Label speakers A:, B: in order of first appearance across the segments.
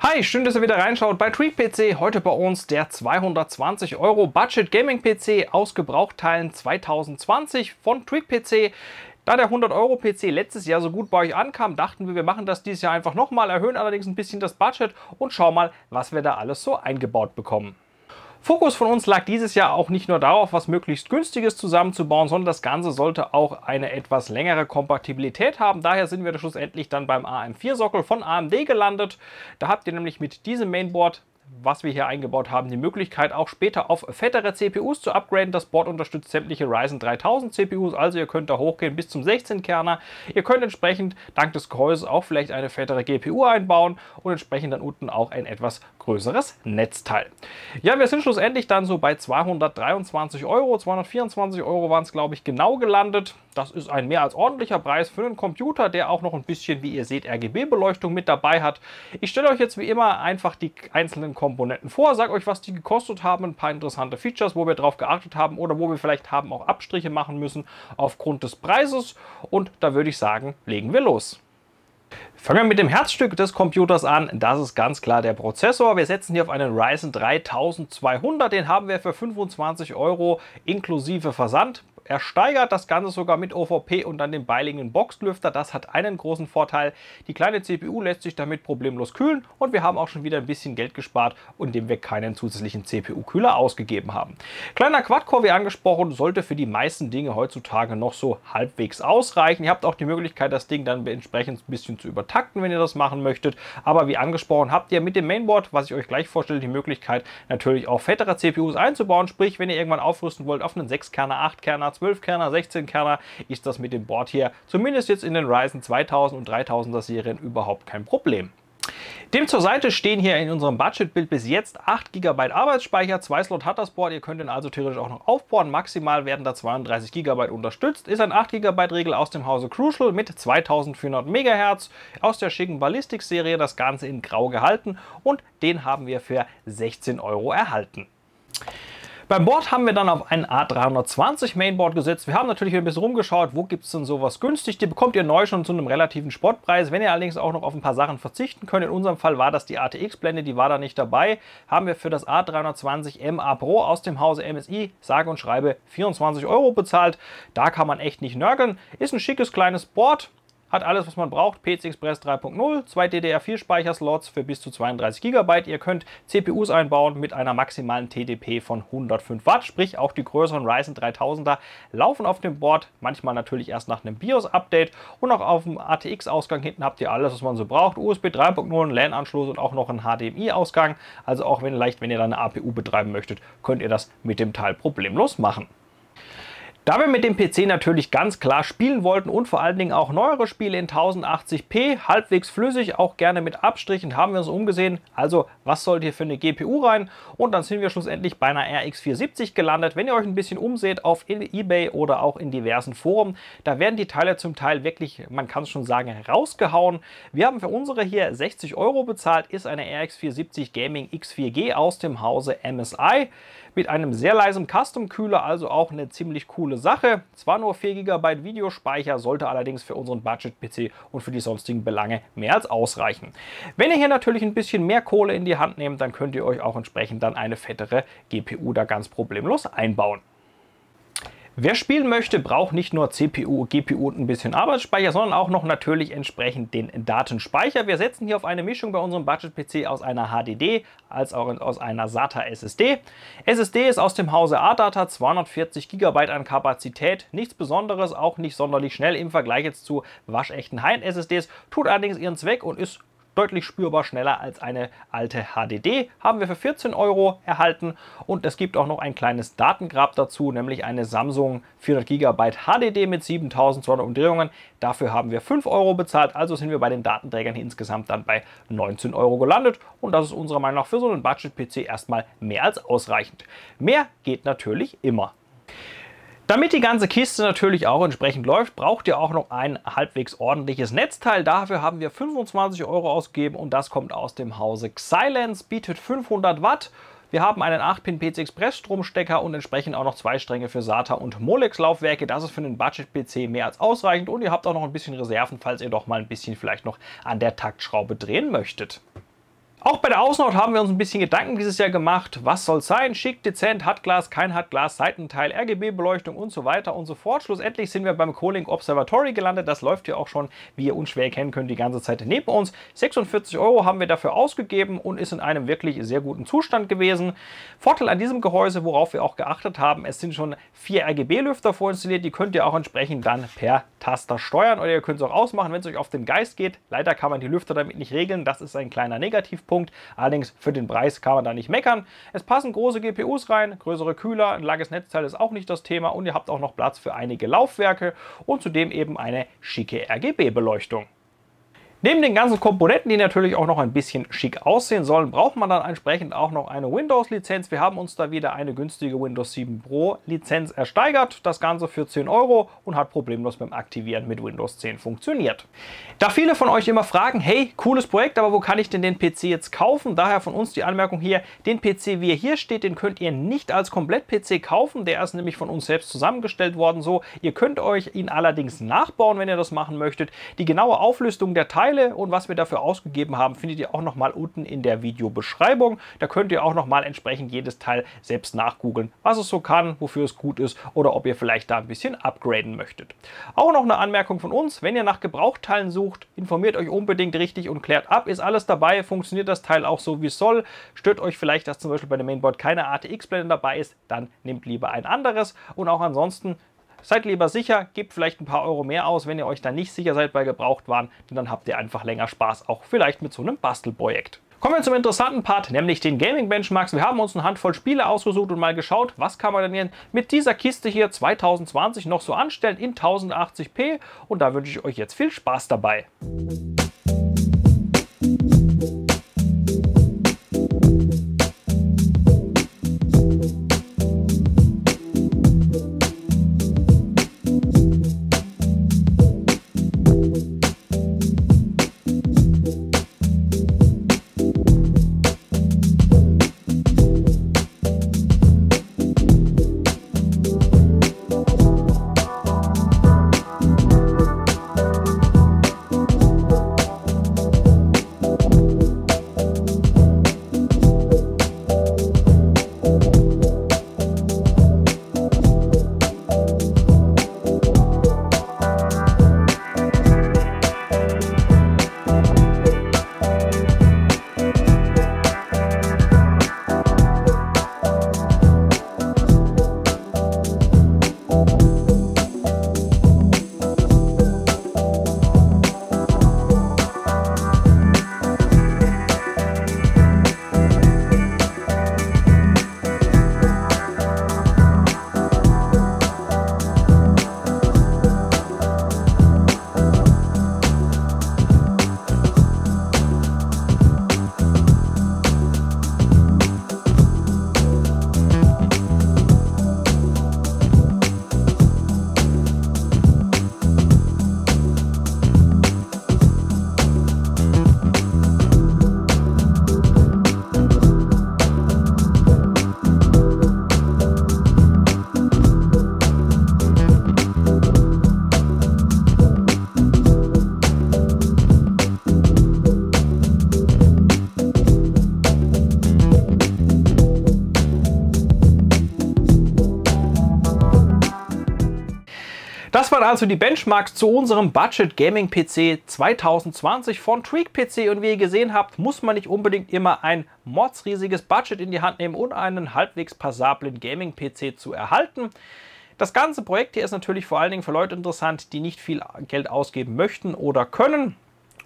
A: Hi, schön, dass ihr wieder reinschaut bei Tweak PC. Heute bei uns der 220 Euro Budget Gaming PC aus Gebrauchteilen 2020 von Tweak PC. Da der 100-Euro-PC letztes Jahr so gut bei euch ankam, dachten wir, wir machen das dieses Jahr einfach nochmal, erhöhen allerdings ein bisschen das Budget und schauen mal, was wir da alles so eingebaut bekommen. Fokus von uns lag dieses Jahr auch nicht nur darauf, was möglichst günstiges zusammenzubauen, sondern das Ganze sollte auch eine etwas längere Kompatibilität haben. Daher sind wir schlussendlich dann beim AM4-Sockel von AMD gelandet. Da habt ihr nämlich mit diesem Mainboard was wir hier eingebaut haben, die Möglichkeit, auch später auf fettere CPUs zu upgraden. Das Board unterstützt sämtliche Ryzen 3000 CPUs, also ihr könnt da hochgehen bis zum 16-Kerner. Ihr könnt entsprechend dank des Gehäuses auch vielleicht eine fettere GPU einbauen und entsprechend dann unten auch ein etwas größeres Netzteil. Ja, wir sind schlussendlich dann so bei 223 Euro, 224 Euro waren es, glaube ich, genau gelandet. Das ist ein mehr als ordentlicher Preis für einen Computer, der auch noch ein bisschen, wie ihr seht, RGB-Beleuchtung mit dabei hat. Ich stelle euch jetzt wie immer einfach die einzelnen interessanten Komponenten vor, sage euch, was die gekostet haben, ein paar interessante Features, wo wir drauf geachtet haben oder wo wir vielleicht haben auch Abstriche machen müssen aufgrund des Preises. Und da würde ich sagen, legen wir los. Fangen wir mit dem Herzstück des Computers an. Das ist ganz klar der Prozessor. Wir setzen hier auf einen Ryzen 3200. Den haben wir für 25 Euro inklusive Versand. Er steigert das Ganze sogar mit OVP und dann dem beiliegenden Boxlüfter. Das hat einen großen Vorteil. Die kleine CPU lässt sich damit problemlos kühlen und wir haben auch schon wieder ein bisschen Geld gespart, indem wir keinen zusätzlichen CPU-Kühler ausgegeben haben. Kleiner Quad-Core, wie angesprochen, sollte für die meisten Dinge heutzutage noch so halbwegs ausreichen. Ihr habt auch die Möglichkeit, das Ding dann entsprechend ein bisschen zu übertakten, wenn ihr das machen möchtet. Aber wie angesprochen, habt ihr mit dem Mainboard, was ich euch gleich vorstelle, die Möglichkeit, natürlich auch fettere CPUs einzubauen. Sprich, wenn ihr irgendwann aufrüsten wollt auf einen 6-Kerner, 8-Kerner, 12-Kerner, 16-Kerner ist das mit dem Board hier zumindest jetzt in den Ryzen 2000 und 3000er Serien überhaupt kein Problem. Dem zur Seite stehen hier in unserem Budget-Bild bis jetzt 8 GB Arbeitsspeicher. 2 Slot hat das Board, ihr könnt ihn also theoretisch auch noch aufbohren. Maximal werden da 32 GB unterstützt. Ist ein 8 GB Regel aus dem Hause Crucial mit 2400 MHz aus der schicken Ballistik-Serie. Das Ganze in grau gehalten und den haben wir für 16 Euro erhalten. Beim Board haben wir dann auf ein A320 Mainboard gesetzt. Wir haben natürlich ein bisschen rumgeschaut, wo gibt es denn sowas günstig. Die bekommt ihr neu schon zu einem relativen Sportpreis. Wenn ihr allerdings auch noch auf ein paar Sachen verzichten könnt, in unserem Fall war das die ATX-Blende, die war da nicht dabei, haben wir für das A320 MA Pro aus dem Hause MSI, sage und schreibe, 24 Euro bezahlt. Da kann man echt nicht nörgeln. Ist ein schickes kleines Board hat alles, was man braucht. PC Express 3.0, zwei DDR4-Speicherslots für bis zu 32 GB. Ihr könnt CPUs einbauen mit einer maximalen TDP von 105 Watt, sprich auch die größeren Ryzen 3000er laufen auf dem Board, manchmal natürlich erst nach einem BIOS-Update und auch auf dem ATX-Ausgang hinten habt ihr alles, was man so braucht. USB 3.0, LAN-Anschluss und auch noch einen HDMI-Ausgang. Also auch wenn leicht, wenn ihr dann eine APU betreiben möchtet, könnt ihr das mit dem Teil problemlos machen. Da wir mit dem PC natürlich ganz klar spielen wollten und vor allen Dingen auch neuere Spiele in 1080p, halbwegs flüssig, auch gerne mit Abstrichen, haben wir uns umgesehen, also was sollte hier für eine GPU rein? Und dann sind wir schlussendlich bei einer RX 470 gelandet. Wenn ihr euch ein bisschen umseht auf Ebay oder auch in diversen Foren, da werden die Teile zum Teil wirklich, man kann es schon sagen, rausgehauen. Wir haben für unsere hier 60 Euro bezahlt, ist eine RX 470 Gaming X4G aus dem Hause MSI mit einem sehr leisen Custom-Kühler, also auch eine ziemlich coole Sache. Zwar nur 4 GB Videospeicher, sollte allerdings für unseren Budget-PC und für die sonstigen Belange mehr als ausreichen. Wenn ihr hier natürlich ein bisschen mehr Kohle in die Hand nehmt, dann könnt ihr euch auch entsprechend dann eine fettere GPU da ganz problemlos einbauen. Wer spielen möchte, braucht nicht nur CPU, GPU und ein bisschen Arbeitsspeicher, sondern auch noch natürlich entsprechend den Datenspeicher. Wir setzen hier auf eine Mischung bei unserem Budget-PC aus einer HDD als auch aus einer SATA SSD. SSD ist aus dem Hause ADATA, 240 GB an Kapazität, nichts Besonderes, auch nicht sonderlich schnell im Vergleich jetzt zu waschechten high SSDs, tut allerdings ihren Zweck und ist deutlich spürbar schneller als eine alte HDD. Haben wir für 14 Euro erhalten und es gibt auch noch ein kleines Datengrab dazu, nämlich eine Samsung 400 GB HDD mit 7200 Umdrehungen. Dafür haben wir 5 Euro bezahlt, also sind wir bei den Datenträgern insgesamt dann bei 19 Euro gelandet und das ist unserer Meinung nach für so einen Budget-PC erstmal mehr als ausreichend. Mehr geht natürlich immer. Damit die ganze Kiste natürlich auch entsprechend läuft, braucht ihr auch noch ein halbwegs ordentliches Netzteil. Dafür haben wir 25 Euro ausgegeben und das kommt aus dem Hause Xilence, bietet 500 Watt. Wir haben einen 8-Pin PC Express Stromstecker und entsprechend auch noch zwei Stränge für SATA und Molex Laufwerke. Das ist für einen Budget PC mehr als ausreichend und ihr habt auch noch ein bisschen Reserven, falls ihr doch mal ein bisschen vielleicht noch an der Taktschraube drehen möchtet. Auch bei der Außenhaut haben wir uns ein bisschen Gedanken dieses Jahr gemacht. Was soll sein? Schick, dezent, Hartglas, kein Hartglas, Seitenteil, RGB-Beleuchtung und so weiter und so fort. Schlussendlich sind wir beim Colink Observatory gelandet. Das läuft hier auch schon, wie ihr unschwer erkennen könnt, die ganze Zeit neben uns. 46 Euro haben wir dafür ausgegeben und ist in einem wirklich sehr guten Zustand gewesen. Vorteil an diesem Gehäuse, worauf wir auch geachtet haben, es sind schon vier RGB-Lüfter vorinstalliert. Die könnt ihr auch entsprechend dann per Taster steuern oder ihr könnt es auch ausmachen, wenn es euch auf den Geist geht. Leider kann man die Lüfter damit nicht regeln. Das ist ein kleiner Negativpunkt Punkt. Allerdings für den Preis kann man da nicht meckern. Es passen große GPUs rein, größere Kühler, ein langes Netzteil ist auch nicht das Thema und ihr habt auch noch Platz für einige Laufwerke und zudem eben eine schicke RGB-Beleuchtung. Neben den ganzen Komponenten, die natürlich auch noch ein bisschen schick aussehen sollen, braucht man dann entsprechend auch noch eine Windows-Lizenz. Wir haben uns da wieder eine günstige Windows 7 Pro-Lizenz ersteigert, das Ganze für 10 Euro und hat problemlos beim Aktivieren mit Windows 10 funktioniert. Da viele von euch immer fragen, hey, cooles Projekt, aber wo kann ich denn den PC jetzt kaufen? Daher von uns die Anmerkung hier, den PC, wie er hier steht, den könnt ihr nicht als Komplett-PC kaufen, der ist nämlich von uns selbst zusammengestellt worden so. Ihr könnt euch ihn allerdings nachbauen, wenn ihr das machen möchtet. Die genaue Auflistung der Teile Teile und was wir dafür ausgegeben haben, findet ihr auch noch mal unten in der Videobeschreibung. Da könnt ihr auch noch mal entsprechend jedes Teil selbst nachgoogeln, was es so kann, wofür es gut ist oder ob ihr vielleicht da ein bisschen upgraden möchtet. Auch noch eine Anmerkung von uns, wenn ihr nach Gebrauchteilen sucht, informiert euch unbedingt richtig und klärt ab, ist alles dabei, funktioniert das Teil auch so wie es soll, stört euch vielleicht, dass zum Beispiel bei dem Mainboard keine ATX-Blende dabei ist, dann nehmt lieber ein anderes und auch ansonsten Seid lieber sicher, gebt vielleicht ein paar Euro mehr aus, wenn ihr euch da nicht sicher seid bei Gebrauchtwaren, denn dann habt ihr einfach länger Spaß, auch vielleicht mit so einem Bastelprojekt. Kommen wir zum interessanten Part, nämlich den Gaming Benchmarks. Wir haben uns eine Handvoll Spiele ausgesucht und mal geschaut, was kann man denn mit dieser Kiste hier 2020 noch so anstellen in 1080p und da wünsche ich euch jetzt viel Spaß dabei. waren also die Benchmarks zu unserem Budget Gaming PC 2020 von Tweak PC und wie ihr gesehen habt, muss man nicht unbedingt immer ein mordsriesiges Budget in die Hand nehmen, um einen halbwegs passablen Gaming PC zu erhalten. Das ganze Projekt hier ist natürlich vor allen Dingen für Leute interessant, die nicht viel Geld ausgeben möchten oder können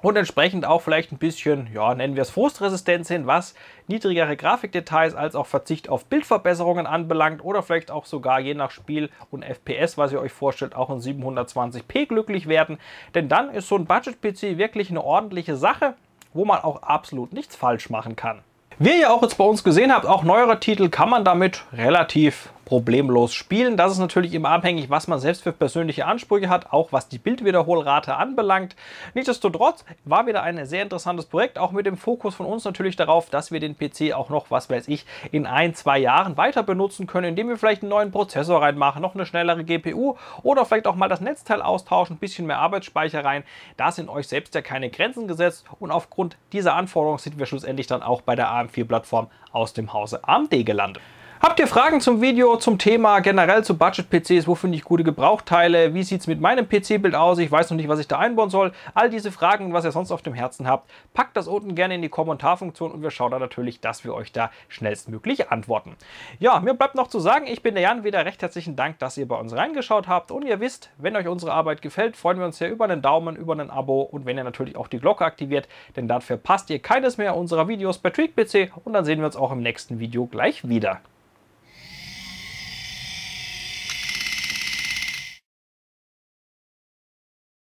A: und entsprechend auch vielleicht ein bisschen, ja, nennen wir es Frustresistenz hin, was niedrigere Grafikdetails als auch Verzicht auf Bildverbesserungen anbelangt oder vielleicht auch sogar je nach Spiel und FPS, was ihr euch vorstellt, auch in 720p glücklich werden. Denn dann ist so ein Budget-PC wirklich eine ordentliche Sache, wo man auch absolut nichts falsch machen kann. Wie ihr auch jetzt bei uns gesehen habt, auch neuere Titel kann man damit relativ problemlos spielen. Das ist natürlich immer abhängig, was man selbst für persönliche Ansprüche hat, auch was die Bildwiederholrate anbelangt. Nichtsdestotrotz war wieder ein sehr interessantes Projekt, auch mit dem Fokus von uns natürlich darauf, dass wir den PC auch noch, was weiß ich, in ein, zwei Jahren weiter benutzen können, indem wir vielleicht einen neuen Prozessor reinmachen, noch eine schnellere GPU oder vielleicht auch mal das Netzteil austauschen, ein bisschen mehr Arbeitsspeicher rein. Da sind euch selbst ja keine Grenzen gesetzt und aufgrund dieser Anforderungen sind wir schlussendlich dann auch bei der AM4-Plattform aus dem Hause AMD gelandet. Habt ihr Fragen zum Video, zum Thema, generell zu Budget-PCs, wo finde ich gute Gebrauchteile, wie sieht es mit meinem PC-Bild aus, ich weiß noch nicht, was ich da einbauen soll, all diese Fragen und was ihr sonst auf dem Herzen habt, packt das unten gerne in die Kommentarfunktion und wir schauen da natürlich, dass wir euch da schnellstmöglich antworten. Ja, mir bleibt noch zu sagen, ich bin der Jan, wieder recht herzlichen Dank, dass ihr bei uns reingeschaut habt und ihr wisst, wenn euch unsere Arbeit gefällt, freuen wir uns sehr über einen Daumen, über ein Abo und wenn ihr natürlich auch die Glocke aktiviert, denn dann verpasst ihr keines mehr unserer Videos bei TrickPC und dann sehen wir uns auch im nächsten Video gleich wieder.